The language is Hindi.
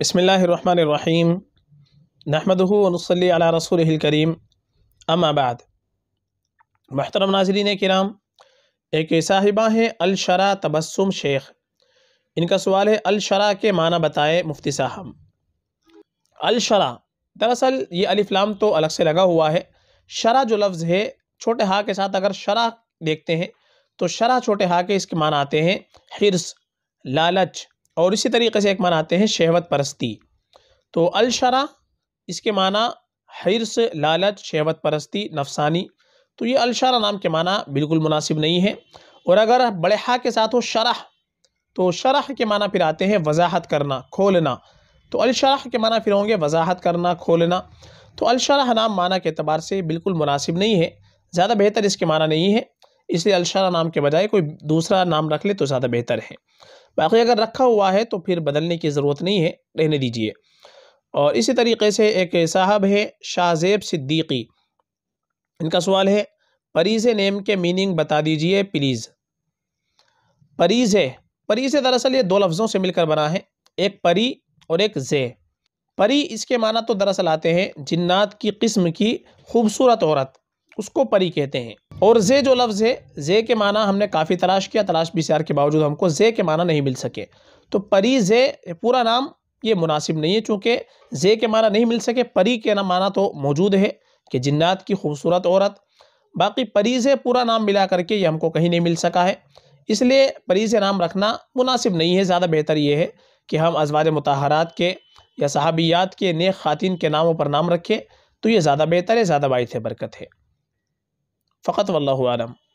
बसमीम नहमदनसली रसूल करीम अमाबाद महतरम नाजरीन कराम एक साहिबा हैं अलशरा तबस्सुम शेख इनका सवाल है अलशरा के माना बताए मुफ्ती साहब अलशरा दरअसल ये अलिफ्लाम तो अलग से लगा हुआ है शरा जो लफ्ज़ है छोटे हा के साथ अगर शरा देखते हैं तो शरा छोटे हा के इसके माना आते हैं हिरस लालच और इसी तरीके से एक माना आते हैं शहवत परस्ती तो अलशरा इसके माना हिरस लालच शहवत परस्ती नफसानी तो ये अलशरा नाम के माना बिल्कुल मुनासिब नहीं है और अगर बड़े हा के साथ हो शरह तो शरह के माना फिर आते हैं वजाहत करना खोलना तो अलशरा के माना फिर होंगे वजाहत करना खोलना तो अलशरह नाम माना के अतबार से बिल्कुल मुनासिब नहीं है ज़्यादा बेहतर इसके माना नहीं है इसलिए अलशरा नाम के बजाय कोई दूसरा नाम रख ले तो ज़्यादा बेहतर है बाकी तो अगर रखा हुआ है तो फिर बदलने की ज़रूरत नहीं है रहने दीजिए और इसी तरीके से एक साहब है शाहजेब सिद्दीकी इनका सवाल है परीज़ नेम के मीनिंग बता दीजिए प्लीज़ परीज़ है परी से दरअसल ये दो लफ्ज़ों से मिलकर बना है एक परी और एक जे परी इसके माना तो दरअसल आते हैं जिन्नात की किस्म की खूबसूरत औरत उसको परी कहते हैं और जे जो लफ्ज़ है जे के माना हमने काफ़ी तलाश किया तलाश बी के बावजूद हमको जे के माना नहीं मिल सके तो परी जे पूरा नाम ये मुनासिब नहीं है चूँकि जे के माना नहीं मिल सके परी के ना माना तो मौजूद है कि जन्ात की खूबसूरत औरत बाकी परी से पूरा नाम मिला करके ये हमको कहीं नहीं मिल सका है इसलिए परी से नाम रखना मुनासिब नहीं है ज़्यादा बेहतर ये है कि हम अजवाज मतहरात के या सहाबियात के नेक ख़ातिन के नामों पर नाम रखें तो ये ज़्यादा बेहतर है ज़्यादा बायस बरकत है فقط والله أعلم